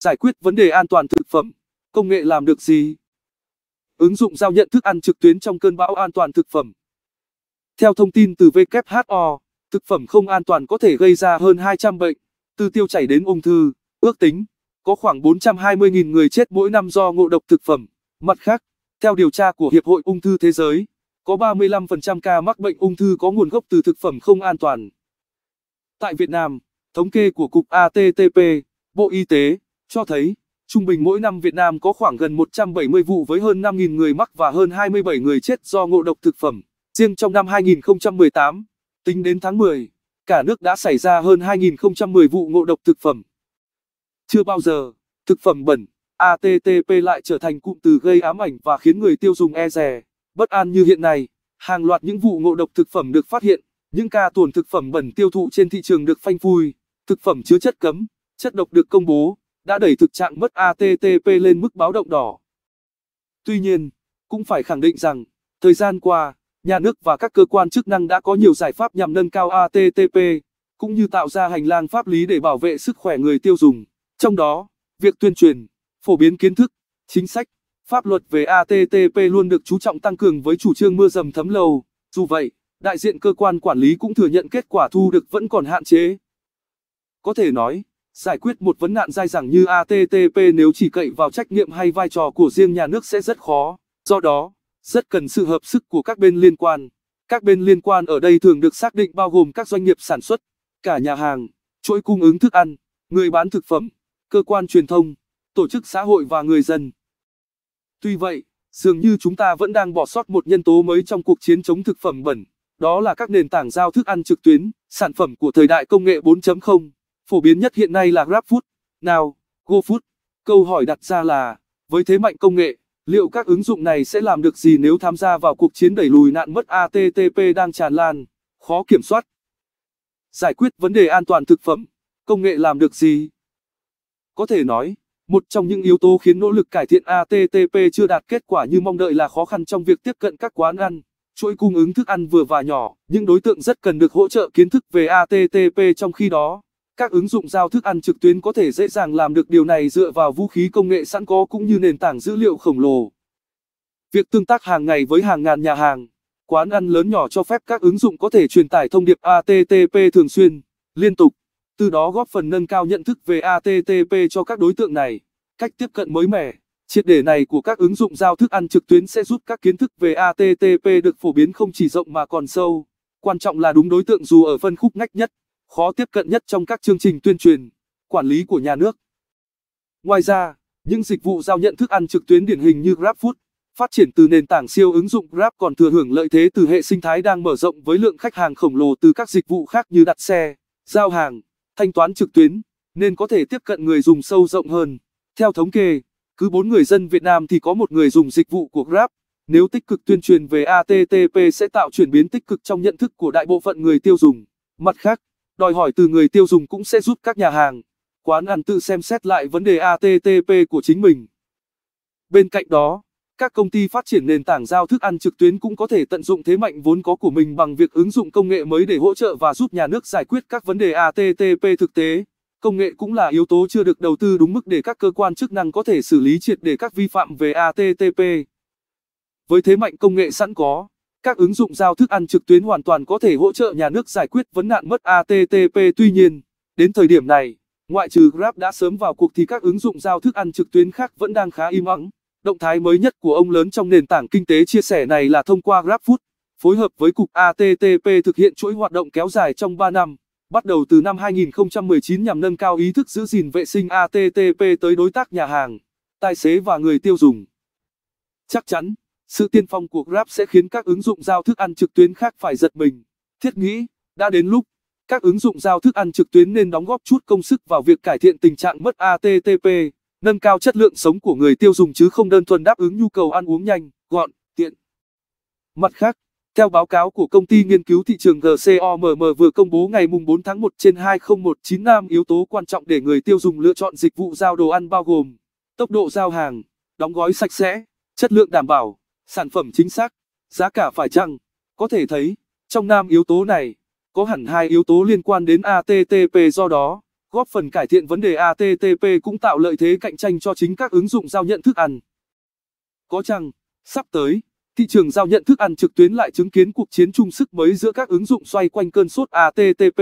giải quyết vấn đề an toàn thực phẩm, công nghệ làm được gì? Ứng dụng giao nhận thức ăn trực tuyến trong cơn bão an toàn thực phẩm. Theo thông tin từ WHO, thực phẩm không an toàn có thể gây ra hơn 200 bệnh, từ tiêu chảy đến ung thư, ước tính có khoảng 420.000 người chết mỗi năm do ngộ độc thực phẩm. Mặt khác, theo điều tra của Hiệp hội Ung thư Thế giới, có 35% ca mắc bệnh ung thư có nguồn gốc từ thực phẩm không an toàn. Tại Việt Nam, thống kê của Cục ATTP, Bộ Y tế cho thấy, trung bình mỗi năm Việt Nam có khoảng gần 170 vụ với hơn 5.000 người mắc và hơn 27 người chết do ngộ độc thực phẩm. Riêng trong năm 2018, tính đến tháng 10, cả nước đã xảy ra hơn 2010 vụ ngộ độc thực phẩm. Chưa bao giờ, thực phẩm bẩn, ATTP lại trở thành cụm từ gây ám ảnh và khiến người tiêu dùng e dè, bất an như hiện nay. Hàng loạt những vụ ngộ độc thực phẩm được phát hiện, những ca tuồn thực phẩm bẩn tiêu thụ trên thị trường được phanh phui, thực phẩm chứa chất cấm, chất độc được công bố đã đẩy thực trạng mất ATTP lên mức báo động đỏ. Tuy nhiên, cũng phải khẳng định rằng, thời gian qua, nhà nước và các cơ quan chức năng đã có nhiều giải pháp nhằm nâng cao ATTP, cũng như tạo ra hành lang pháp lý để bảo vệ sức khỏe người tiêu dùng. Trong đó, việc tuyên truyền, phổ biến kiến thức, chính sách, pháp luật về ATTP luôn được chú trọng tăng cường với chủ trương mưa dầm thấm lâu. Dù vậy, đại diện cơ quan quản lý cũng thừa nhận kết quả thu được vẫn còn hạn chế. Có thể nói, giải quyết một vấn nạn dai dẳng như ATTP nếu chỉ cậy vào trách nhiệm hay vai trò của riêng nhà nước sẽ rất khó. Do đó, rất cần sự hợp sức của các bên liên quan. Các bên liên quan ở đây thường được xác định bao gồm các doanh nghiệp sản xuất, cả nhà hàng, chuỗi cung ứng thức ăn, người bán thực phẩm, cơ quan truyền thông, tổ chức xã hội và người dân. Tuy vậy, dường như chúng ta vẫn đang bỏ sót một nhân tố mới trong cuộc chiến chống thực phẩm bẩn, đó là các nền tảng giao thức ăn trực tuyến, sản phẩm của thời đại công nghệ 4.0 phổ biến nhất hiện nay là GrabFood, Now, GoFood. Câu hỏi đặt ra là, với thế mạnh công nghệ, liệu các ứng dụng này sẽ làm được gì nếu tham gia vào cuộc chiến đẩy lùi nạn mất ATTP đang tràn lan, khó kiểm soát? Giải quyết vấn đề an toàn thực phẩm, công nghệ làm được gì? Có thể nói, một trong những yếu tố khiến nỗ lực cải thiện ATTP chưa đạt kết quả như mong đợi là khó khăn trong việc tiếp cận các quán ăn, chuỗi cung ứng thức ăn vừa và nhỏ, những đối tượng rất cần được hỗ trợ kiến thức về ATTP trong khi đó. Các ứng dụng giao thức ăn trực tuyến có thể dễ dàng làm được điều này dựa vào vũ khí công nghệ sẵn có cũng như nền tảng dữ liệu khổng lồ. Việc tương tác hàng ngày với hàng ngàn nhà hàng, quán ăn lớn nhỏ cho phép các ứng dụng có thể truyền tải thông điệp ATTP thường xuyên, liên tục, từ đó góp phần nâng cao nhận thức về ATTP cho các đối tượng này. Cách tiếp cận mới mẻ, triệt để này của các ứng dụng giao thức ăn trực tuyến sẽ giúp các kiến thức về ATTP được phổ biến không chỉ rộng mà còn sâu, quan trọng là đúng đối tượng dù ở phân khúc ngách nhất khó tiếp cận nhất trong các chương trình tuyên truyền, quản lý của nhà nước. Ngoài ra, những dịch vụ giao nhận thức ăn trực tuyến điển hình như GrabFood, phát triển từ nền tảng siêu ứng dụng Grab còn thừa hưởng lợi thế từ hệ sinh thái đang mở rộng với lượng khách hàng khổng lồ từ các dịch vụ khác như đặt xe, giao hàng, thanh toán trực tuyến, nên có thể tiếp cận người dùng sâu rộng hơn. Theo thống kê, cứ 4 người dân Việt Nam thì có một người dùng dịch vụ của Grab. Nếu tích cực tuyên truyền về ATTP sẽ tạo chuyển biến tích cực trong nhận thức của đại bộ phận người tiêu dùng. Mặt khác, đòi hỏi từ người tiêu dùng cũng sẽ giúp các nhà hàng, quán ăn tự xem xét lại vấn đề ATTP của chính mình. Bên cạnh đó, các công ty phát triển nền tảng giao thức ăn trực tuyến cũng có thể tận dụng thế mạnh vốn có của mình bằng việc ứng dụng công nghệ mới để hỗ trợ và giúp nhà nước giải quyết các vấn đề ATTP thực tế. Công nghệ cũng là yếu tố chưa được đầu tư đúng mức để các cơ quan chức năng có thể xử lý triệt để các vi phạm về ATTP. Với thế mạnh công nghệ sẵn có, các ứng dụng giao thức ăn trực tuyến hoàn toàn có thể hỗ trợ nhà nước giải quyết vấn nạn mất ATTP. Tuy nhiên, đến thời điểm này, ngoại trừ Grab đã sớm vào cuộc thì các ứng dụng giao thức ăn trực tuyến khác vẫn đang khá im ắng. Động thái mới nhất của ông lớn trong nền tảng kinh tế chia sẻ này là thông qua GrabFood, phối hợp với cục ATTP thực hiện chuỗi hoạt động kéo dài trong 3 năm, bắt đầu từ năm 2019 nhằm nâng cao ý thức giữ gìn vệ sinh ATTP tới đối tác nhà hàng, tài xế và người tiêu dùng. Chắc chắn sự tiên phong của Grab sẽ khiến các ứng dụng giao thức ăn trực tuyến khác phải giật mình. Thiết nghĩ, đã đến lúc, các ứng dụng giao thức ăn trực tuyến nên đóng góp chút công sức vào việc cải thiện tình trạng mất ATTP, nâng cao chất lượng sống của người tiêu dùng chứ không đơn thuần đáp ứng nhu cầu ăn uống nhanh, gọn, tiện. Mặt khác, theo báo cáo của công ty nghiên cứu thị trường GCOMM vừa công bố ngày 4 tháng 1 trên 2019 năm yếu tố quan trọng để người tiêu dùng lựa chọn dịch vụ giao đồ ăn bao gồm tốc độ giao hàng, đóng gói sạch sẽ, chất lượng đảm bảo sản phẩm chính xác, giá cả phải chăng. Có thể thấy, trong năm yếu tố này, có hẳn hai yếu tố liên quan đến ATTP do đó, góp phần cải thiện vấn đề ATTP cũng tạo lợi thế cạnh tranh cho chính các ứng dụng giao nhận thức ăn. Có chăng, sắp tới, thị trường giao nhận thức ăn trực tuyến lại chứng kiến cuộc chiến chung sức mới giữa các ứng dụng xoay quanh cơn sốt ATTP.